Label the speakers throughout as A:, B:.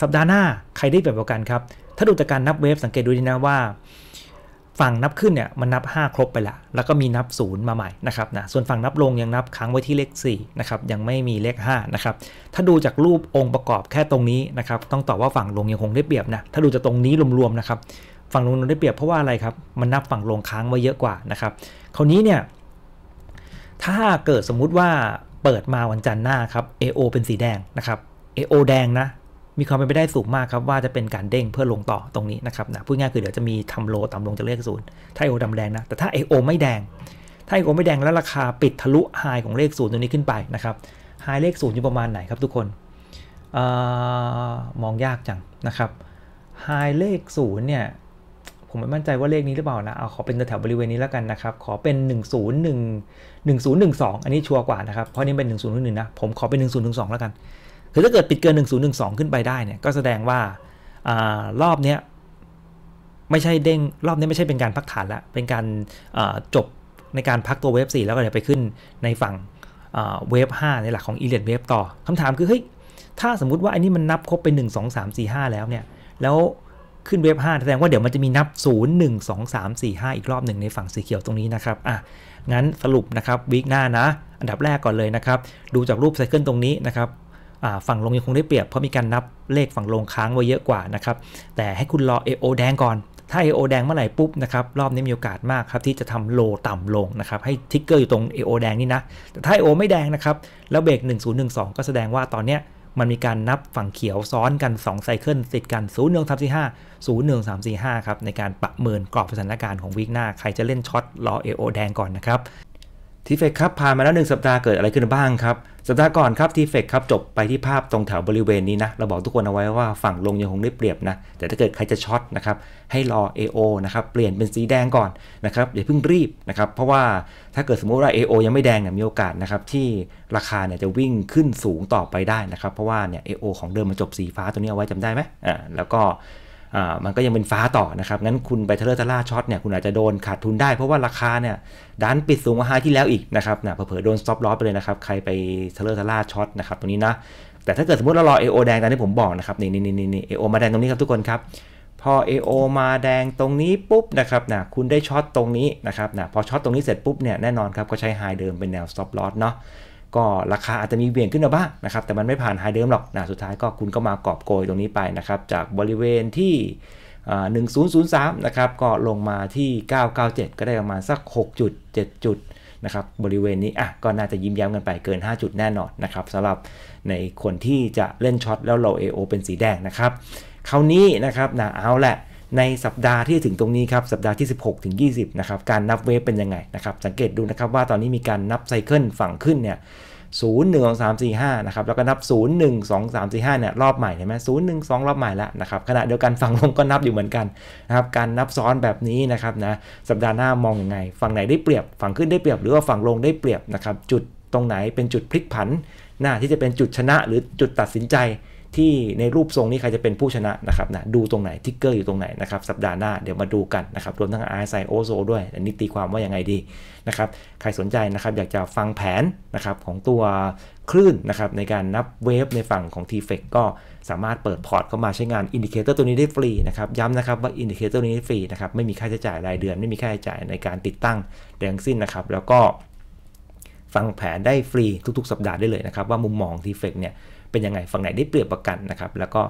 A: สัปดาห์หน้าใครได้เปรียบกวกันครับ ถ้าดูจากการนับเวฟสังเกตดูดีนะว่า ฝั่งนับขึ้นเนี่ยมันนับ 5 ครบไปละ แล้วก็มีนับ0มาใหม่นะครับนะ ส่วนฝั่งนับลงยังนับค้างไว้ที่เลข4นะครับ ยังไม่มีเลข5นะครับ ถ้าดูจากรูปองค์ประกอบแค่ตรงนี้นะครับต้องตอบว่าฝั่งลงยังคงได้เปรียบนะ ถ้าดูจากตรงนี้รวมๆนะครับฝั่งลงได้เปรียบเพราะว่าอะไรครับ มันนับฝั่งลงค้างไว้เยอะกว่านะครับคราวนี้เนี่ยถ้าเกิดสมมุติว่าเปิดมาวันจันทร์หน้าครับ AO เป็นสีแดงนะครับ AO แดงนะมีความเป็นไปได้สูงมากครับว่าจะเป็นการเด้งเพื่อลงต่อตรงนี้นะครับนะพูดง่ายคือเดี๋ยวจะมีทำโลต่ำลงจากเลขศูนย์ถ้าไอโอดำแดงนะแต่ถ้าไอโอไม่แดง ถ้าไอโอไม่แดงแล้วราคาปิดทะลุไฮของเลขศูนย์ตรงนี้ขึ้นไปนะครับไฮเลขศูนย์อยู่ประมาณไหนครับ ทุกคนอมองยากจังนะครับไฮเลขศูนย์เนี่ยผมไม่มั่นใจว่าเลขนี้หรือเปล่านะเอาขอเป็นแถวบริเวณนี้แล้วกันนะครับขอเป็น 1 0 1 1 0 1 2อันนี้ชัวร์กว่านะครับเพราะนี่เป็น 1 0 1 1นะผมขอเป็น 1 0 1 2แล้วกันคือถ้าเกิดปิดเกิน 1012 ขึ้นไปได้เนี่ย ก็แสดงว่ารอบเนี้ยไม่ใช่เด้ง รอบนี้ ไม่ใช่เป็นการพักฐานละเป็นการจบในการพักตัวเวฟ 4 แล้วก็เดี๋ยวไปขึ้นในฝั่งเวฟ5ในหลักของอีเลียนเวฟต่อ คำถามคือเฮ้ยถ้าสมมุติว่าอันนี้มันนับครบไป 1 2 3 4 5 แล้วเนี่ย แล้วขึ้นเวฟ 5 แสดงว่าเดี๋ยวมันจะมีนับ 0 1 2 3 4 5 อีกรอบหนึ่งในฝั่งสีเขียวตรงนี้นะครับ อ่ะงั้นสรุปนะครับวีคหน้านะ อันดับแรกก่อนเลยนะครับ ดูจากรูปไซเคิลตรงนี้นะครับฝั่งลงยังคงได้เปรียบเพราะมีการนับเลขฝั่งลงค้างไว้เยอะกว่านะครับแต่ให้คุณรอ AO แดงก่อน ถ้า AO แดงเมื่อไหร่ปุ๊บนะครับรอบนี้มีโอกาสมากครับ ที่จะทำโลต่ำลงนะครับให้ทิกเกอร์อยู่ตรง AO แดงนี่นะ แต่ถ้า AO ไม่แดงนะครับ แล้วเบรก1012 ก็แสดงว่าตอนเนี้ยมันมีการนับฝั่งเขียวซ้อนกัน2ไซเคิลติดกัน 0 1 3 4 5 0 1 3 4 5ครับในการประเมินกรอบสถานการณ์ของวิกหน้าใครจะเล่นช็อตรอเอโอแดงก่อนนะครับทีเฟกครับผ่านมาแล้วหนึ่งสัปดาห์เกิดอะไรขึ้นบ้างครับสัปดาห์ก่อนครับทีเฟกครับจบไปที่ภาพตรงแถวบริเวณนี้นะเราบอกทุกคนเอาไว้ว่าฝั่งลงยังคงได้เปรียบนะแต่ถ้าเกิดใครจะช็อตนะครับให้รอ AO นะครับเปลี่ยนเป็นสีแดงก่อนนะครับอย่าเพิ่งรีบนะครับเพราะว่าถ้าเกิดสมมติว่า AO ยังไม่แดงเนี่ยมีโอกาสนะครับที่ราคาเนี่ยจะวิ่งขึ้นสูงต่อไปได้นะครับเพราะว่าเนี่ย AO ของเดิมมันจบสีฟ้าตัวนี้เอาไว้จำได้ไหมอ่าแล้วก็มันก็ยังเป็นฟ้าต่อนะครับงั้นคุณไปเทเลอร์ตล่าช็อตเนี่ยคุณอาจจะโดนขาดทุนได้ เพราะว่าราคาเนี่ยดันปิดสูงกว่าไฮที่แล้วอีกนะครับนะเผลอๆโดนสต็อปลอสไปเลยนะครับ ใครไปเทเลอร์ตล่าช็อตนะครับตรงนี้นะแต่ถ้าเกิดสมมติเรารอเอโอแดงตามที่ผมบอกนะครับนี่นี่นี่นี่เอโอมาแดงตรงนี้ครับทุกคนครับ พอเอโอมาแดงตรงนี้ปุ๊บนะครับนะคุณได้ช็อตตรงนี้นะครับนะพอช็อตตรงนี้เสร็จปุ๊บเนี่ยแน่นอนครับก็ใช้ไฮเดิมเป็นแนวซ็อ p ล o อ s เนาะก็ราคาอาจจะมีเบี่ยงขึ้นมาบ้างนะครับแต่มันไม่ผ่านไฮเดิมหรอกนะสุดท้ายก็คุณก็มากอบโกยตรงนี้ไปนะครับจากบริเวณที่ 1003 นะครับ ก็ลงมาที่ 997 ก็ได้ประมาณสัก6.7 จุดนะครับบริเวณนี้อ่ะก็น่าจะยิ้มย้มกันไปเกิน 5 จุดแน่นอนนะครับสำหรับในคนที่จะเล่นช็อตแล้วเรา AO เป็นสีแดงนะครับคราวนี้นะครับนะเอาแหละในสัปดาห์ที่ถึงตรงนี้ครับสัปดาห์ที่ 16 ถึง 20 นะครับการนับเวฟเป็นยังไงนะครับสังเกตดูนะครับว่าตอนนี้มีการนับไซเคิลฝั่งขึ้นเนี่ย 0 1 2 3 4 5 นะครับแล้วก็นับ 0 1 2 3 4 5 เนี่ยรอบใหม่เห็นไหม0 1 2ยรอบใหม่แล้วนะครับขณะเดียวกันฝั่งลงก็นับอยู่เหมือนกันนะครับการนับซ้อนแบบนี้นะครับนะสัปดาห์หน้ามองยังไง ฝั่งไหนได้เปรียบ ฝั่งขึ้นได้เปรียบหรือว่าฝั่งลงได้เปรียบนะครับจุดตรงไหนเป็นจุดพลิกผัน หน้าที่จะเป็นจุดชนะหรือจุดตัดสินใจที่ในรูปทรงนี้ใครจะเป็นผู้ชนะนะครับนะดูตรงไหนทิกเกอร์อยู่ตรงไหนนะครับ สัปดาห์หน้าเดี๋ยวมาดูกันนะครับ รวมทั้ง RSI OZO ด้วยอันนี้ตีความว่ายังไงดีนะครับใครสนใจนะครับ อยากจะฟังแผนนะครับของตัวคลื่นนะครับ ในการนับเวฟในฝั่งของ t f e ฟก็สามารถเปิดพอร์ตเข้ามาใช้งานอินดิเคเตอร์ตัวนี้ได้ฟรีนะครับ ย้ำนะครับว่าอินดิเคเตอร์ตัวนี้ฟรีนะครับไม่มีค่าใช้จ่ายรายเดือน ไม่มีค่าใช้จ่ายในการติดตั้งแดงสิ้นนะครับแล้วก็ฟังแผนได้ฟรีทุก ๆ สัปดาห์ได้เลยนะครับ ว่ามุมมองทีเฟกเนี่ยเป็นยังไงฝั่งไหนได้เปรียบประกันนะครับแล้วก็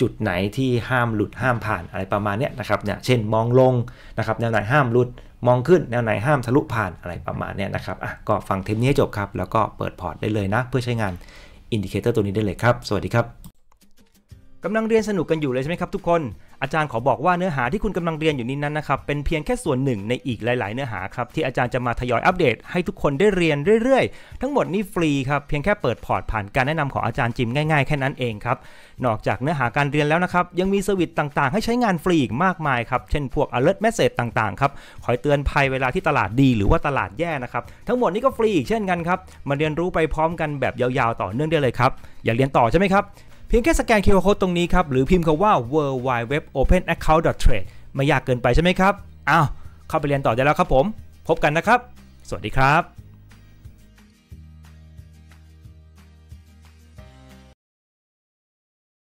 A: จุดไหนที่ห้ามหลุดห้ามผ่านอะไรประมาณนี้นะครับเนี่ยเช่นมองลงนะครับแนวไหนห้ามหลุดมองขึ้น แนวไหนห้ามทะลุผ่านอะไรประมาณนี้นะครับอ่ะก็ฟังเทปนี้ให้จบครับแล้วก็เปิดพอร์ตได้เลยนะเพื่อใช้งานอินดิเคเตอร์ตัวนี้ได้เลยครับ สวัสดีครับกำลังเรียนสนุกกันอยู่เลยใช่ไหมครับ ทุกคนอาจารย์ ขอบอกว่าเนื้อหาที่คุณกำลังเรียนอยู่นี้นั้นนะครับเป็นเพียงแค่ส่วนหนึ่งในอีกหลาย ๆ เนื้อหาครับที่อาจารย์จะมาทยอยอัปเดตให้ทุกคนได้เรียนเรื่อย ๆ ทั้งหมดนี้ฟรีครับเพียงแค่เปิดพอร์ตผ่านการแนะนำของอาจารย์จิมง่าย ๆ แค่นั้นเองครับนอกจากเนื้อหาการเรียนแล้วนะครับยังมีส์วิตต่าง ๆ ให้ใช้งานฟรีอีกมากมายครับเช่น พวก alert message ต่าง ๆ ครับคอยเตือนภัยเวลาที่ตลาดดีหรือว่าตลาดแย่นะครับ ทั้งหมดนี้ก็ฟรีอีกเช่นกันครับมาเรียนรู้ไปพร้อมกันแบบยาว ๆ ต่อเนื่องได้เลยครับ อยากเรียนต่อใช่ไหมครับพียงแค่สแกน QR Code ตรงนี้ครับ หรือพิมพ์คำว่า world wide web open account trade ไม่ยากเกินไปใช่ไหมครับ อ้าวเข้าไปเรียนต่อได้แล้วครับผม พบกันนะครับ สวัสดีครับ